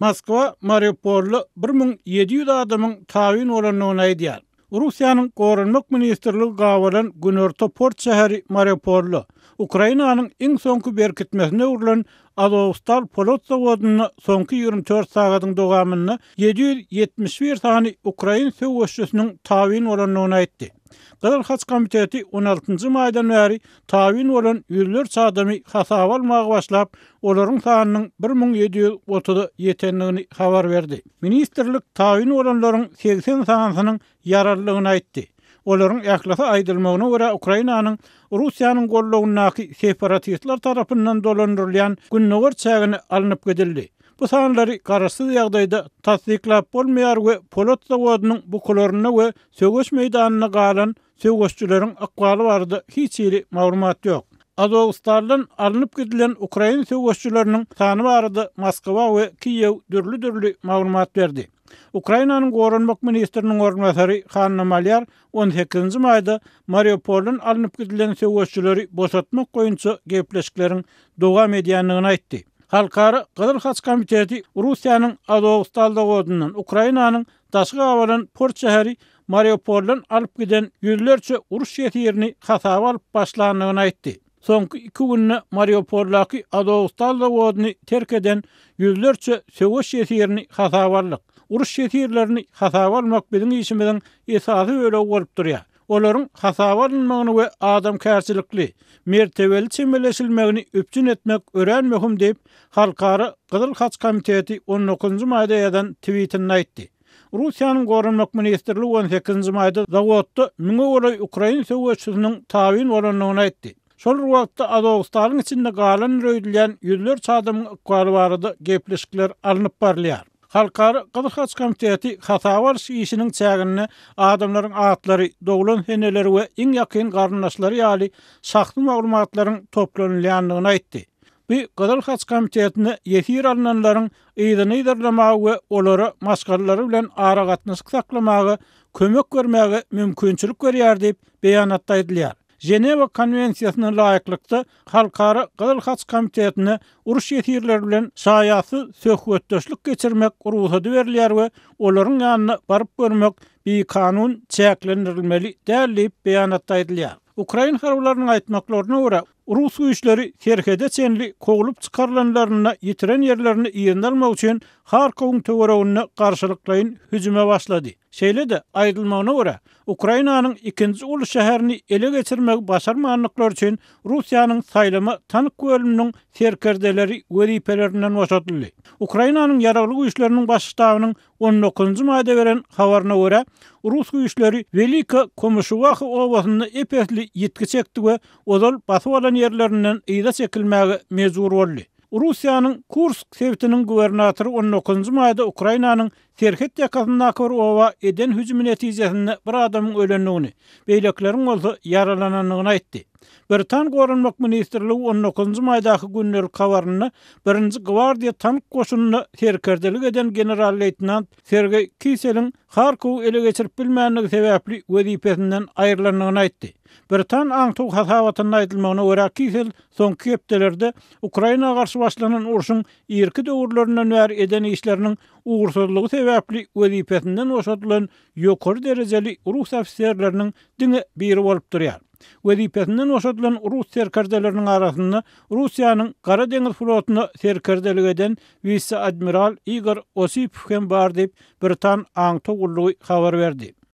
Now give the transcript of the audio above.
Moskva Mariupolli 1700 adamın tavin olanlığına ediyar. Rusiyanın Korunmak Ministerliği gavalan Günörto Port şehri Mariupolli, Ukrayna'nın en sonki berkitmesine urlan Azovstal Polot Zavodunna sonki 24 sağadın doğamını 771 tani Ukrayna sövüşçüsünün tavin olanlığına etdi. Gazal Haç Komiteti 16-njy maýdan bäri tawin bolan ýüzler çadamy hasa almagy başlap, olaryň sanynyň 1730-da ýetenligini habar berdi. Ministrlik tawin bolanlaryň 80 sanynyň ýararlygyny aýtdy. Olaryň ýaklasy aýdylmagyna görä Ukrainanyň Russiýanyň gollugynyňaky separatistler tarapyndan dolandyrylýan günnäwer çägini alınıp gedildi. Bu sanlar garasız yağdayda tasdiklap bolmayar we polot zawodunyň bu kolorna we sögüş meydanyna galan sögüşçüleriň akwaly bardy. Hiç ýeri maglumat ýok. Azov starlan alınıp gidilen Ukrayna sövgüşçülerinin sanı vardı Moskova ve Kiyev dürlü dürlü mağlumat verdi. Ukraynanın Gorunmak Ministerinin Ormasari Hanna Malyar 18. mayda Mariupol'un alınıp gidilen sövgüşçüleri bosatmak koyunca gepleşiklerin doğa medyanlığına itti. Halkara Qızıl Xaç Komiteti Rusiyanın Azovstalda qodundan Ukraynanın Daşqa avalan Port şəhəri Mariupoldan alıp giden yüzlərçə uruş yetirini xəsav alıp başlanığına etdi. Sonki iki günlə Mariupoldaki Azovstalda qodunu terk edən yüzlərçə sevoş yetirini xəsav alıq. Uruş yetirlərini xəsav almaq bizim işimizin esası ölə qorup duruyor. Olaryň hasawatyň magny we adam kärsilikli mertebeli çemelleşilmegini öpçün etmek ören möhüm diýip halkara Gyzyl Haç komiteti 19-njy maýda ýadan tweetini aýtdy. Russiýanyň gorunmak ministrligi 18 nji maýda Zawodda Mingowra Ukraina söwüşüniň taýin bolanyny aýtdy. Şol wagtda Adawstaryň içinde galan röýdilen ýüzler çadymyň ukwary barada gepleşikler alınıp barlyar. Halkary Qızıl Xaç komiteti Xatawar şiisiniň çägini adamlaryň atlary, doğulun heneleri we iň ýakyn garnaşlary ýaly sahtly maglumatlaryň toplanylýandygyny aýtdy. Bu Qızıl Xaç komitetini ýetir alnanlaryň ýetini derlemäge we olary maskarlary bilen ara gatnaşyk saklamagy, kömek bermegi mümkinçilik berýär diýip beýanatda Ženeva konvensiýasyna laýyklykda halkara Gyzyl Haç komitetini uruş ýetirler bilen saýasy söhbetdeşlik geçirmek uruhy berilýär we olaryň ýanyna baryp görmek bi kanun çäklendirilmeli derlip beýanat taýdylýar. Ukrain harwlarynyň aýtmaklaryna görä, uruş güýçleri Kherkhede çenli kowulyp çykarylanlaryna ýetiren ýerlerini ýerinde üçin Harkovun tövörevini qarşılıklayın hüzüme başladı. Şeyle de aydılmağına göre, Ukrayna'nın ikinci ulu şehrini ele geçirmek başarmanlıklar için Rusya'nın saylama tanık bölümünün serkerdeleri veripelerinden başatılı. Ukrayna'nın yaralı güçlerinin başıştavının 19. madde veren havarına göre, Rus güçleri Velika Komuşuvahı ovasında epesli yetki çekti ve ozol basu olan yerlerinden iyda mezur olu. Rusiyanın Kursk sevtinin guvernatoru 19-njy maýda Ukrainanyň Terhet yakasında akır ova eden hücum neticesinde bir adamın ölenliğini, beyleklerin olsa yaralananlığına etti. Britan Gorunmak Ministerliği 19. maydaki günleri kavarını 1. Gvardiya tank koşununa terkerdelik eden General Leitnant Sergei Kisel'in Harkov ele geçirip bilmeyenlik sebepli vezipesinden ayrılanlığına etti. Britan Antu hasavatının aydılmağına uğra Kisel son kiyeptelerde Ukrayna karşı başlanan orşun irki doğurlarına nöer eden işlerinin uğursuzluğu sebäpli wezipetinden oşatlan ýokary derejeli rus ofiserleriniň diňe biri bolup durýar. Wezipetinden oşatlan Rus serkerdeleriniň arasynda Russiýanyň Gara deňiz flotuna serkerdelik eden vice-admiral Igor Osipov hem bar diýip Britan aň toguldy habar berdi.